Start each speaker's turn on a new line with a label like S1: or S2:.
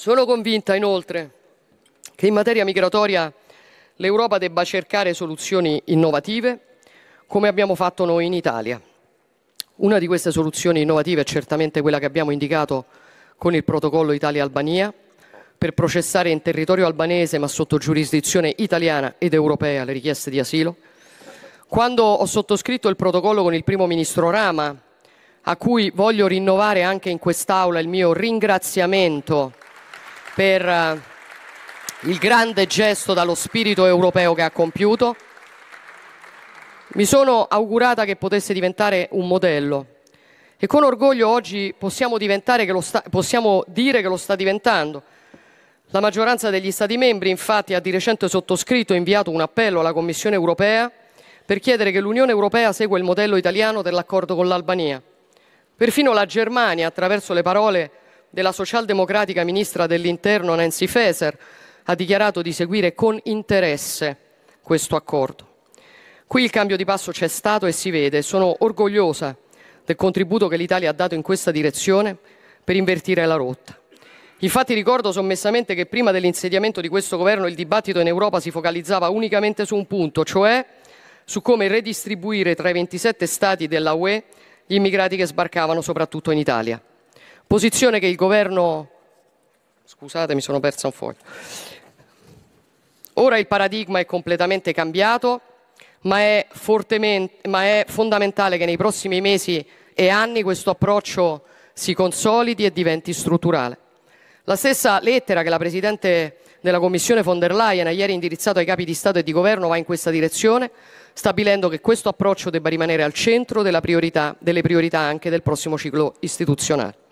S1: Sono convinta inoltre che in materia migratoria l'Europa debba cercare soluzioni innovative, come abbiamo fatto noi in Italia. Una di queste soluzioni innovative è certamente quella che abbiamo indicato con il protocollo Italia-Albania per processare in territorio albanese ma sotto giurisdizione italiana ed europea le richieste di asilo. Quando ho sottoscritto il protocollo con il primo ministro Rama, a cui voglio rinnovare anche in quest'Aula il mio ringraziamento per eh, il grande gesto dallo spirito europeo che ha compiuto. Mi sono augurata che potesse diventare un modello e con orgoglio oggi possiamo, che sta, possiamo dire che lo sta diventando. La maggioranza degli Stati membri infatti ha di recente sottoscritto e inviato un appello alla Commissione europea per chiedere che l'Unione europea segua il modello italiano dell'accordo con l'Albania. Perfino la Germania, attraverso le parole della socialdemocratica ministra dell'Interno Nancy Faeser ha dichiarato di seguire con interesse questo accordo. Qui il cambio di passo c'è stato e si vede. Sono orgogliosa del contributo che l'Italia ha dato in questa direzione per invertire la rotta. Infatti ricordo sommessamente che prima dell'insediamento di questo governo il dibattito in Europa si focalizzava unicamente su un punto, cioè su come redistribuire tra i 27 Stati della UE gli immigrati che sbarcavano soprattutto in Italia. Posizione che il governo... Scusate, mi sono persa un foglio. Ora il paradigma è completamente cambiato, ma è, ma è fondamentale che nei prossimi mesi e anni questo approccio si consolidi e diventi strutturale. La stessa lettera che la Presidente della Commissione von der Leyen ha ieri indirizzato ai capi di Stato e di Governo va in questa direzione, stabilendo che questo approccio debba rimanere al centro priorità, delle priorità anche del prossimo ciclo istituzionale.